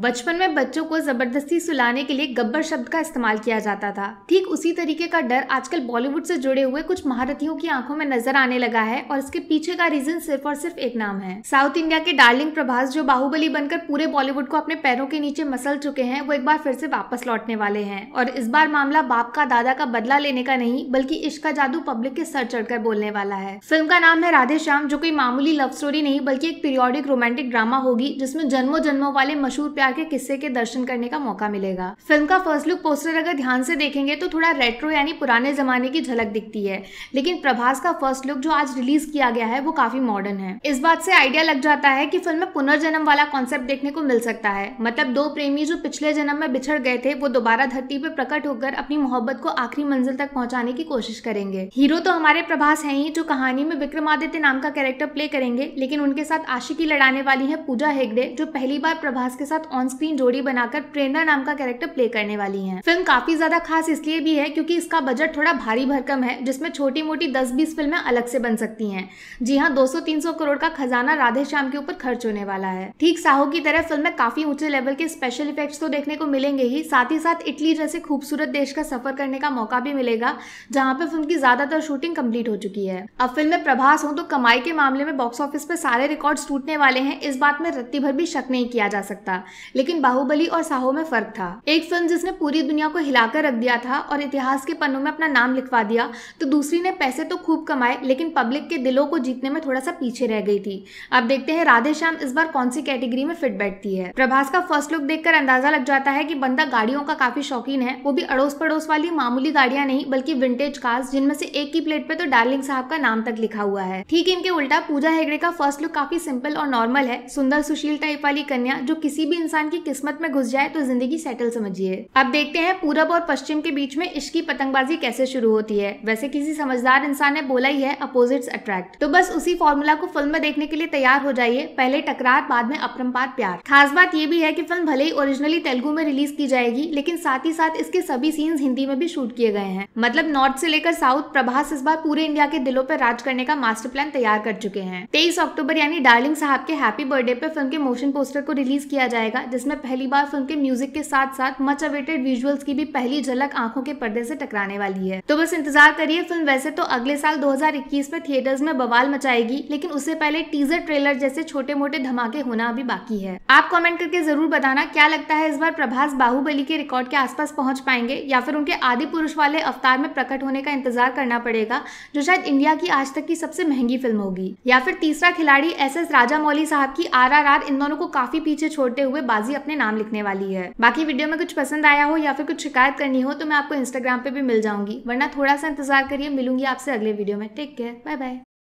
बचपन में बच्चों को ज़बरदस्ती सुलाने के लिए गब्बर शब्द का इस्तेमाल किया जाता था ठीक उसी तरीके का डर आजकल बॉलीवुड से जुड़े हुए कुछ महारथियों की आंखों में नजर आने लगा है और इसके पीछे का रीजन सिर्फ और सिर्फ एक नाम है साउथ इंडिया के डार्लिंग प्रभास जो बाहुबली बनकर पूरे बॉलीवुड को अपने पैरों के नीचे मसल चुके हैं वो एक बार फिर से वापस लौटने वाले हैं और इस बार मामला बाप का दादा का बदला लेने का नहीं बल्कि इश्क का जादू पब्लिक के सर चढ़कर बोलने वाला है फिल्म का नाम है राधे श्याम जो कोई मामूली लव स्टोरी नहीं बल्कि एक पीरियोडिक रोमांटिक ड्रामा होगी जिसमें जन्मों जन्मों वाले मशहूर प्यार जाके किस्से के दर्शन करने का मौका मिलेगा फिल्म का फर्स्ट लुक पोस्टर अगर ध्यान से देखेंगे तो थोड़ा रेट्रो यानी पुराने जमाने की झलक दिखती है लेकिन प्रभास का फर्स्ट लुक जो आज रिलीज किया गया है वो काफी मॉडर्न है इस बात से आइडिया लग जाता है की फिल्म में पुनर्जन्म वाला कॉन्सेप्ट देखने को मिल सकता है मतलब दो प्रेमी जो पिछले जन्म में बिछड़ गए थे वो दोबारा धरती पर प्रकट होकर अपनी मोहब्बत को आखिरी मंजिल तक पहुंचाने की कोशिश करेंगे हीरो तो हमारे प्रभास हैं ही जो कहानी में विक्रमादित्य नाम का कैरेक्टर प्ले करेंगे लेकिन उनके साथ आशिकी लड़ाने वाली है पूजा हेगड़े जो पहली बार प्रभास के साथ ऑन स्क्रीन जोड़ी बनाकर प्रेरणा नाम का कैरेक्टर प्ले करने वाली है फिल्म काफी ज्यादा खास इसलिए भी है क्योंकि इसका बजट थोड़ा भारी भरकम है जिसमें छोटी मोटी दस बीस फिल्में अलग से बन सकती है जी हाँ दो सौ करोड़ का खजाना राधे श्याम के ऊपर खर्च होने वाला है ठीक साहू की तरह फिल्म में काफी ऊंचे लेवल के स्पेशल इफेक्ट तो देखने को मिलेंगे ही साथ ही साथ इटली जैसे खूबसूरत देश का सफर करने का मौका भी मिलेगा जहाँ पे फिल्म की ज्यादातर शूटिंग कंप्लीट हो चुकी है अब फिल्म में प्रभास हो तो कमाई के मामले में बॉक्स ऑफिस पे सारे रिकॉर्ड टूटने वाले हैं इस बात में रत्ती भर भी शक नहीं किया जा सकता लेकिन बाहुबली और साहो में फर्क था एक फिल्म जिसने पूरी दुनिया को हिलाकर रख दिया था और इतिहास के पन्नों में अपना नाम लिखवा दिया तो दूसरी ने पैसे तो खूब कमाए लेकिन पब्लिक के दिलों को जीतने में थोड़ा सा पीछे रह गई थी अब देखते हैं राधे श्याम इस बार कौन सी कैटेगरी में फिट बैठती है प्रभास का फर्स्ट लुक देखकर अंदाजा लग जाता है की बंदा गाड़ियों का काफी शौकीन है वो भी अड़ोस पड़ोस वाली मामूली गाड़ियां नहीं बल्कि विंटेज कार्स जिनमें से एक की प्लेट पे तो डार्लिंग साहब का नाम तक लिखा हुआ है ठीक इनके उल्टा पूजा हेगड़े का फर्स्ट लुक काफी सिंपल और नॉर्मल है सुंदर सुशील टाइप वाली कन्या जो किसी भी इंसान इंसान की किस्मत में घुस जाए तो जिंदगी सेटल समझिए अब देखते हैं पूरब और पश्चिम के बीच में इश्क की पतंगबाजी कैसे शुरू होती है वैसे किसी समझदार इंसान ने बोला ही है अपोजिट्स अट्रैक्ट तो बस उसी फॉर्मूला को फिल्म में देखने के लिए तैयार हो जाइए पहले टकरार बाद में अपरम्पार प्यार खास बात ये भी है की फिल्म भले ही ओरिजिनली तेलुगु में रिलीज की जाएगी लेकिन साथ ही साथ इसके सभी सीन्स हिंदी में भी शूट किए गए हैं मतलब नॉर्थ से लेकर साउथ प्रभास इस बार पूरे इंडिया के दिलों पर राज करने का मास्टर प्लान तैयार कर चुके हैं तेईस अक्टूबर यानी डार्लिंग साहब के हैप्पी बर्थडे पर फिल्म के मोशन पोस्टर को रिलीज किया जाएगा जिसमें पहली बार फिल्म के म्यूजिक के साथ साथ मच अवेटेड विजुअल्स की भी पहली झलक आंखों के पर्दे से टकराने वाली है तो बस इंतजार करिए फिल्म वैसे तो अगले साल 2021 में थिएटर्स में बवाल मचाएगी लेकिन उससे पहले टीजर ट्रेलर जैसे छोटे मोटे धमाके होना अभी बाकी है आप कॉमेंट करके जरूर बताना क्या लगता है इस बार प्रभास बाहुबली के रिकॉर्ड के आसपास पहुंच पाएंगे या फिर उनके आदि पुरुष वाले अवतार में प्रकट होने का इंतजार करना पड़ेगा जो शायद इंडिया की आज तक की सबसे महंगी फिल्म होगी या फिर तीसरा खिलाड़ी एस एस राजा मौली साहब की आर आर आर इन दोनों को काफी पीछे छोड़ते हुए बाजी अपने नाम लिखने वाली है बाकी वीडियो में कुछ पसंद आया हो या फिर कुछ शिकायत करनी हो तो मैं आपको इंस्टाग्राम पे भी मिल जाऊंगी वरना थोड़ा सा इंतजार करिए मिलूंगी आपसे अगले वीडियो में टेक केयर बाय बाय